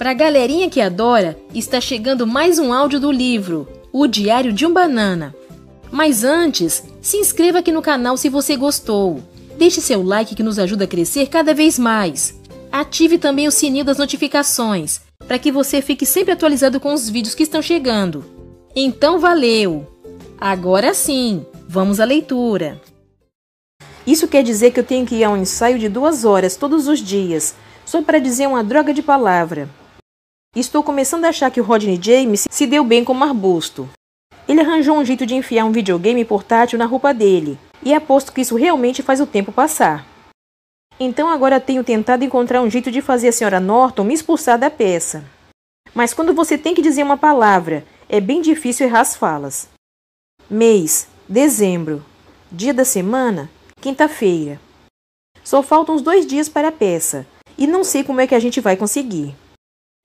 Para a galerinha que adora, está chegando mais um áudio do livro, O Diário de um Banana. Mas antes, se inscreva aqui no canal se você gostou. Deixe seu like que nos ajuda a crescer cada vez mais. Ative também o sininho das notificações, para que você fique sempre atualizado com os vídeos que estão chegando. Então valeu! Agora sim, vamos à leitura. Isso quer dizer que eu tenho que ir a um ensaio de duas horas todos os dias, só para dizer uma droga de palavra. Estou começando a achar que o Rodney James se deu bem como arbusto. Ele arranjou um jeito de enfiar um videogame portátil na roupa dele, e aposto que isso realmente faz o tempo passar. Então agora tenho tentado encontrar um jeito de fazer a senhora Norton me expulsar da peça. Mas quando você tem que dizer uma palavra, é bem difícil errar as falas. Mês, dezembro. Dia da semana, quinta-feira. Só faltam uns dois dias para a peça, e não sei como é que a gente vai conseguir.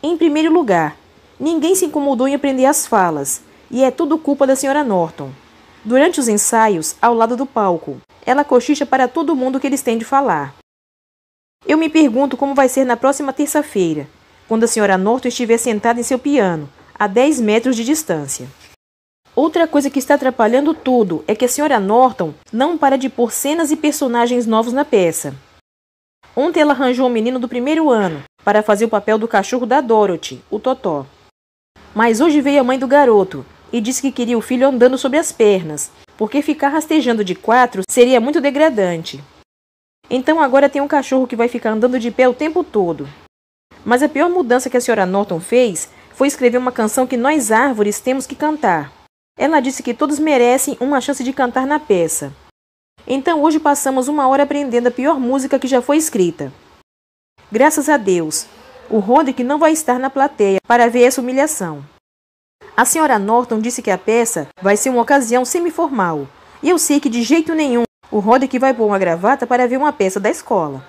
Em primeiro lugar, ninguém se incomodou em aprender as falas, e é tudo culpa da senhora Norton. Durante os ensaios, ao lado do palco, ela cochicha para todo mundo que eles têm de falar. Eu me pergunto como vai ser na próxima terça-feira, quando a senhora Norton estiver sentada em seu piano, a 10 metros de distância. Outra coisa que está atrapalhando tudo é que a senhora Norton não para de pôr cenas e personagens novos na peça. Ontem ela arranjou um menino do primeiro ano para fazer o papel do cachorro da Dorothy, o Totó. Mas hoje veio a mãe do garoto e disse que queria o filho andando sobre as pernas, porque ficar rastejando de quatro seria muito degradante. Então agora tem um cachorro que vai ficar andando de pé o tempo todo. Mas a pior mudança que a senhora Norton fez foi escrever uma canção que nós árvores temos que cantar. Ela disse que todos merecem uma chance de cantar na peça. Então hoje passamos uma hora aprendendo a pior música que já foi escrita. Graças a Deus, o Roderick não vai estar na plateia para ver essa humilhação. A senhora Norton disse que a peça vai ser uma ocasião semiformal. E eu sei que de jeito nenhum o Roderick vai pôr uma gravata para ver uma peça da escola.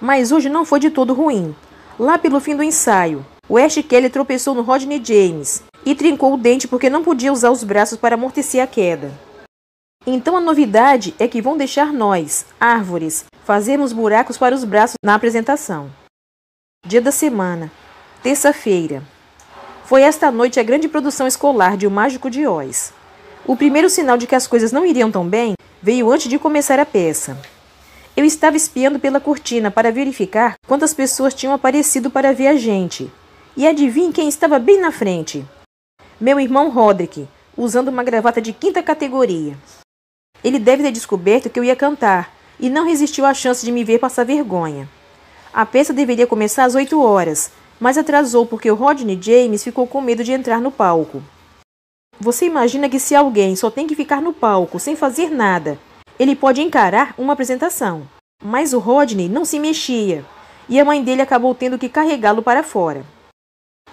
Mas hoje não foi de todo ruim. Lá pelo fim do ensaio, o Ash Kelly tropeçou no Rodney James e trincou o dente porque não podia usar os braços para amortecer a queda. Então a novidade é que vão deixar nós, árvores, fazermos buracos para os braços na apresentação. Dia da semana, terça-feira. Foi esta noite a grande produção escolar de O Mágico de Oz. O primeiro sinal de que as coisas não iriam tão bem veio antes de começar a peça. Eu estava espiando pela cortina para verificar quantas pessoas tinham aparecido para ver a gente. E adivinhe quem estava bem na frente? Meu irmão Roderick, usando uma gravata de quinta categoria. Ele deve ter descoberto que eu ia cantar e não resistiu à chance de me ver passar vergonha. A peça deveria começar às 8 horas, mas atrasou porque o Rodney James ficou com medo de entrar no palco. Você imagina que se alguém só tem que ficar no palco sem fazer nada, ele pode encarar uma apresentação. Mas o Rodney não se mexia e a mãe dele acabou tendo que carregá-lo para fora.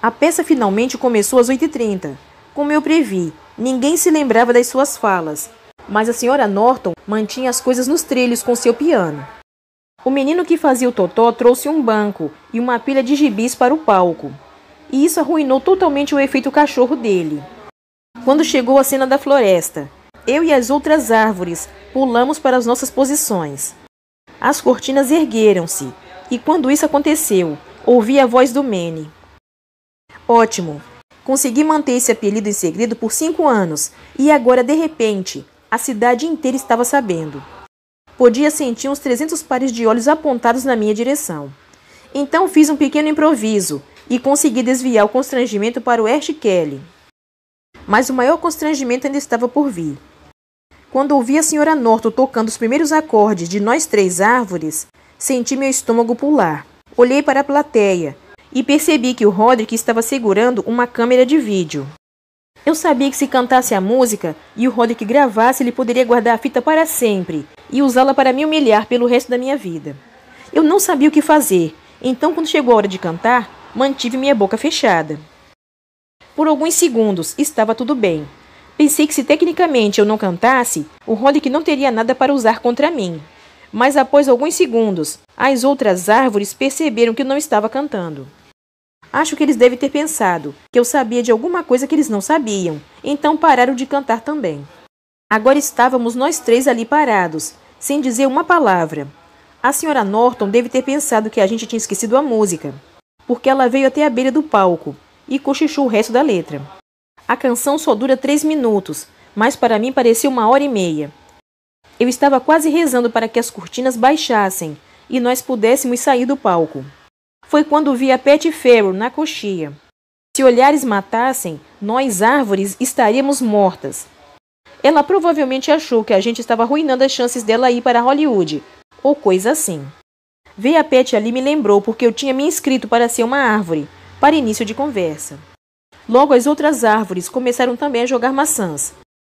A peça finalmente começou às 8h30. Como eu previ, ninguém se lembrava das suas falas mas a senhora Norton mantinha as coisas nos trilhos com seu piano. O menino que fazia o totó trouxe um banco e uma pilha de gibis para o palco, e isso arruinou totalmente o efeito cachorro dele. Quando chegou a cena da floresta, eu e as outras árvores pulamos para as nossas posições. As cortinas ergueram-se, e quando isso aconteceu, ouvi a voz do Mene. Ótimo! Consegui manter esse apelido em segredo por cinco anos, e agora, de repente, a cidade inteira estava sabendo. Podia sentir uns 300 pares de olhos apontados na minha direção. Então fiz um pequeno improviso e consegui desviar o constrangimento para o Ernst Kelly. Mas o maior constrangimento ainda estava por vir. Quando ouvi a senhora Norton tocando os primeiros acordes de Nós Três Árvores, senti meu estômago pular. Olhei para a plateia e percebi que o Roderick estava segurando uma câmera de vídeo. Eu sabia que se cantasse a música e o que gravasse, ele poderia guardar a fita para sempre e usá-la para me humilhar pelo resto da minha vida. Eu não sabia o que fazer, então, quando chegou a hora de cantar, mantive minha boca fechada. Por alguns segundos estava tudo bem. Pensei que se tecnicamente eu não cantasse, o Roderick não teria nada para usar contra mim. Mas após alguns segundos, as outras árvores perceberam que eu não estava cantando. Acho que eles devem ter pensado que eu sabia de alguma coisa que eles não sabiam, então pararam de cantar também. Agora estávamos nós três ali parados, sem dizer uma palavra. A senhora Norton deve ter pensado que a gente tinha esquecido a música, porque ela veio até a beira do palco e cochichou o resto da letra. A canção só dura três minutos, mas para mim parecia uma hora e meia. Eu estava quase rezando para que as cortinas baixassem e nós pudéssemos sair do palco foi quando vi a Ferro na coxia. Se olhares matassem, nós árvores estaríamos mortas. Ela provavelmente achou que a gente estava arruinando as chances dela ir para Hollywood, ou coisa assim. Ver a Pet ali me lembrou porque eu tinha me inscrito para ser uma árvore, para início de conversa. Logo as outras árvores começaram também a jogar maçãs.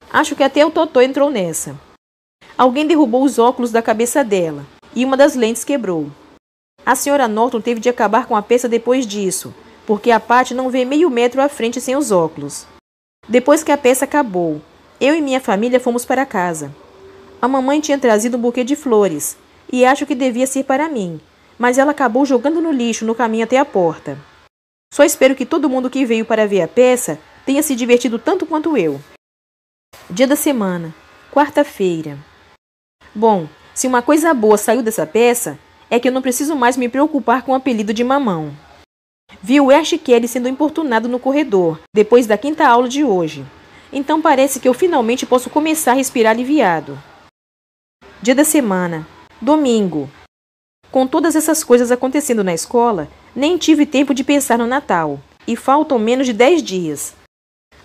Acho que até o Totó entrou nessa. Alguém derrubou os óculos da cabeça dela e uma das lentes quebrou. A senhora Norton teve de acabar com a peça depois disso, porque a Patti não vê meio metro à frente sem os óculos. Depois que a peça acabou, eu e minha família fomos para casa. A mamãe tinha trazido um buquê de flores, e acho que devia ser para mim, mas ela acabou jogando no lixo no caminho até a porta. Só espero que todo mundo que veio para ver a peça tenha se divertido tanto quanto eu. Dia da semana, quarta-feira. Bom, se uma coisa boa saiu dessa peça, é que eu não preciso mais me preocupar com o apelido de mamão. Vi o Ash Kelly sendo importunado no corredor, depois da quinta aula de hoje. Então parece que eu finalmente posso começar a respirar aliviado. Dia da semana. Domingo. Com todas essas coisas acontecendo na escola, nem tive tempo de pensar no Natal, e faltam menos de 10 dias.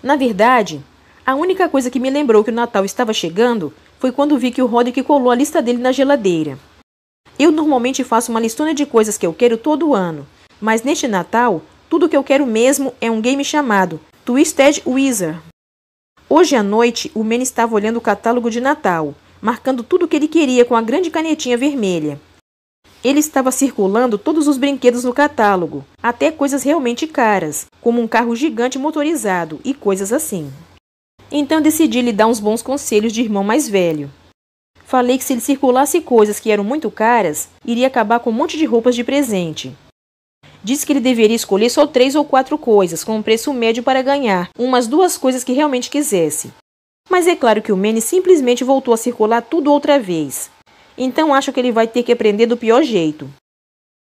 Na verdade, a única coisa que me lembrou que o Natal estava chegando foi quando vi que o Roderick colou a lista dele na geladeira. Eu normalmente faço uma listona de coisas que eu quero todo ano, mas neste Natal, tudo que eu quero mesmo é um game chamado Twisted Wizard. Hoje à noite, o Men estava olhando o catálogo de Natal, marcando tudo o que ele queria com a grande canetinha vermelha. Ele estava circulando todos os brinquedos no catálogo, até coisas realmente caras, como um carro gigante motorizado e coisas assim. Então decidi lhe dar uns bons conselhos de irmão mais velho. Falei que se ele circulasse coisas que eram muito caras, iria acabar com um monte de roupas de presente. Disse que ele deveria escolher só três ou quatro coisas, com um preço médio para ganhar, umas duas coisas que realmente quisesse. Mas é claro que o Manny simplesmente voltou a circular tudo outra vez. Então acho que ele vai ter que aprender do pior jeito.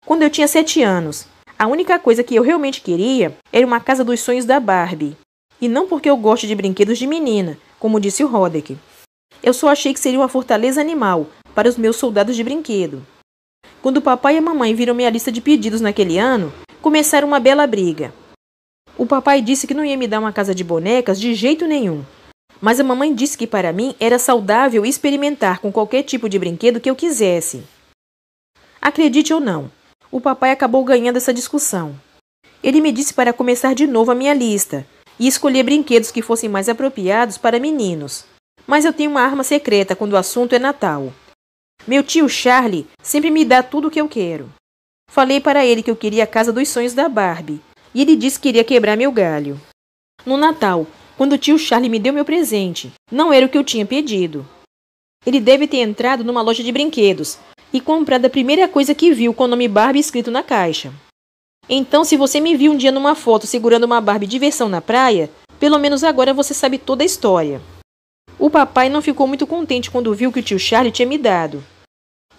Quando eu tinha sete anos, a única coisa que eu realmente queria era uma casa dos sonhos da Barbie. E não porque eu gosto de brinquedos de menina, como disse o Rodek. Eu só achei que seria uma fortaleza animal para os meus soldados de brinquedo. Quando o papai e a mamãe viram minha lista de pedidos naquele ano, começaram uma bela briga. O papai disse que não ia me dar uma casa de bonecas de jeito nenhum. Mas a mamãe disse que para mim era saudável experimentar com qualquer tipo de brinquedo que eu quisesse. Acredite ou não, o papai acabou ganhando essa discussão. Ele me disse para começar de novo a minha lista e escolher brinquedos que fossem mais apropriados para meninos. Mas eu tenho uma arma secreta quando o assunto é Natal. Meu tio Charlie sempre me dá tudo o que eu quero. Falei para ele que eu queria a casa dos sonhos da Barbie, e ele disse que iria quebrar meu galho. No Natal, quando o tio Charlie me deu meu presente, não era o que eu tinha pedido. Ele deve ter entrado numa loja de brinquedos e comprado a primeira coisa que viu com o nome Barbie escrito na caixa. Então, se você me viu um dia numa foto segurando uma Barbie de versão na praia, pelo menos agora você sabe toda a história. O papai não ficou muito contente quando viu que o tio Charlie tinha me dado.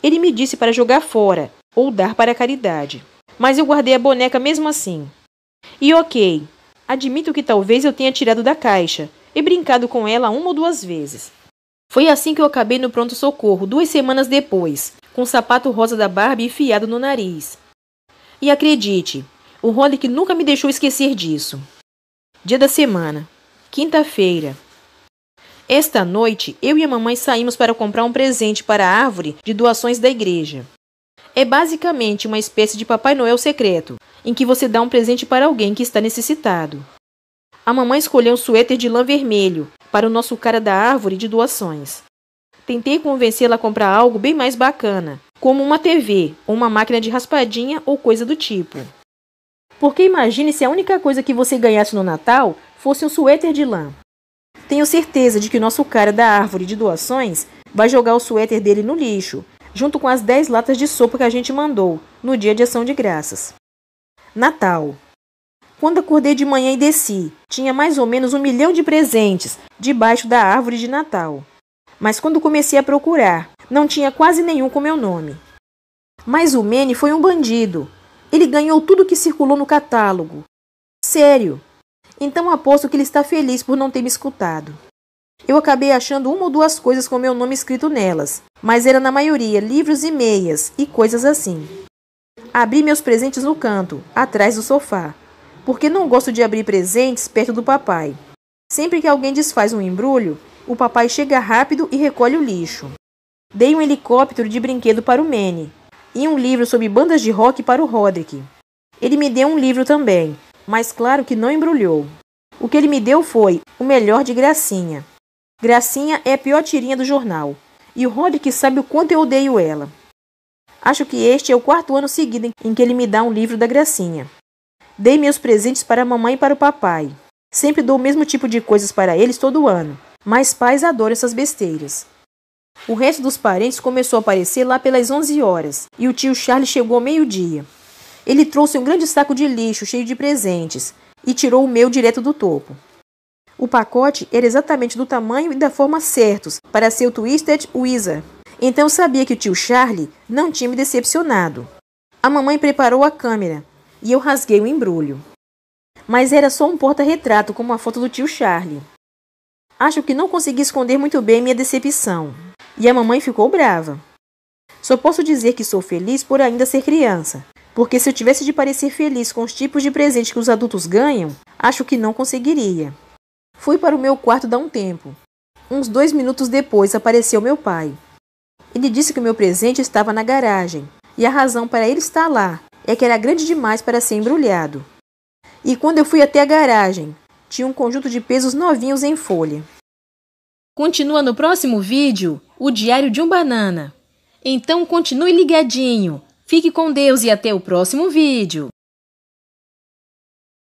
Ele me disse para jogar fora ou dar para a caridade, mas eu guardei a boneca mesmo assim. E ok, admito que talvez eu tenha tirado da caixa e brincado com ela uma ou duas vezes. Foi assim que eu acabei no pronto-socorro duas semanas depois, com o sapato rosa da Barbie enfiado no nariz. E acredite, o Roderick nunca me deixou esquecer disso. Dia da semana, quinta-feira, esta noite, eu e a mamãe saímos para comprar um presente para a árvore de doações da igreja. É basicamente uma espécie de Papai Noel secreto, em que você dá um presente para alguém que está necessitado. A mamãe escolheu um suéter de lã vermelho para o nosso cara da árvore de doações. Tentei convencê-la a comprar algo bem mais bacana, como uma TV ou uma máquina de raspadinha ou coisa do tipo. Porque imagine se a única coisa que você ganhasse no Natal fosse um suéter de lã. Tenho certeza de que o nosso cara da árvore de doações vai jogar o suéter dele no lixo, junto com as 10 latas de sopa que a gente mandou no dia de ação de graças. Natal. Quando acordei de manhã e desci, tinha mais ou menos um milhão de presentes debaixo da árvore de Natal. Mas quando comecei a procurar, não tinha quase nenhum com meu nome. Mas o Mene foi um bandido. Ele ganhou tudo que circulou no catálogo. Sério, então aposto que ele está feliz por não ter me escutado. Eu acabei achando uma ou duas coisas com meu nome escrito nelas, mas era na maioria livros e meias e coisas assim. Abri meus presentes no canto, atrás do sofá, porque não gosto de abrir presentes perto do papai. Sempre que alguém desfaz um embrulho, o papai chega rápido e recolhe o lixo. Dei um helicóptero de brinquedo para o Manny e um livro sobre bandas de rock para o Roderick. Ele me deu um livro também, mas claro que não embrulhou. O que ele me deu foi o melhor de Gracinha. Gracinha é a pior tirinha do jornal, e o Rod que sabe o quanto eu odeio ela. Acho que este é o quarto ano seguido em que ele me dá um livro da Gracinha. Dei meus presentes para a mamãe e para o papai. Sempre dou o mesmo tipo de coisas para eles todo ano, mas pais adoram essas besteiras. O resto dos parentes começou a aparecer lá pelas 11 horas e o tio Charles chegou ao meio-dia. Ele trouxe um grande saco de lixo cheio de presentes e tirou o meu direto do topo. O pacote era exatamente do tamanho e da forma certos para ser o Twisted Wizard. Então eu sabia que o tio Charlie não tinha me decepcionado. A mamãe preparou a câmera e eu rasguei o embrulho. Mas era só um porta-retrato com uma foto do tio Charlie. Acho que não consegui esconder muito bem minha decepção. E a mamãe ficou brava. Só posso dizer que sou feliz por ainda ser criança, porque se eu tivesse de parecer feliz com os tipos de presente que os adultos ganham, acho que não conseguiria. Fui para o meu quarto dar um tempo. Uns dois minutos depois apareceu meu pai. Ele disse que o meu presente estava na garagem, e a razão para ele estar lá é que era grande demais para ser embrulhado. E quando eu fui até a garagem, tinha um conjunto de pesos novinhos em folha. Continua no próximo vídeo o Diário de um Banana. Então continue ligadinho Fique com Deus e até o próximo vídeo!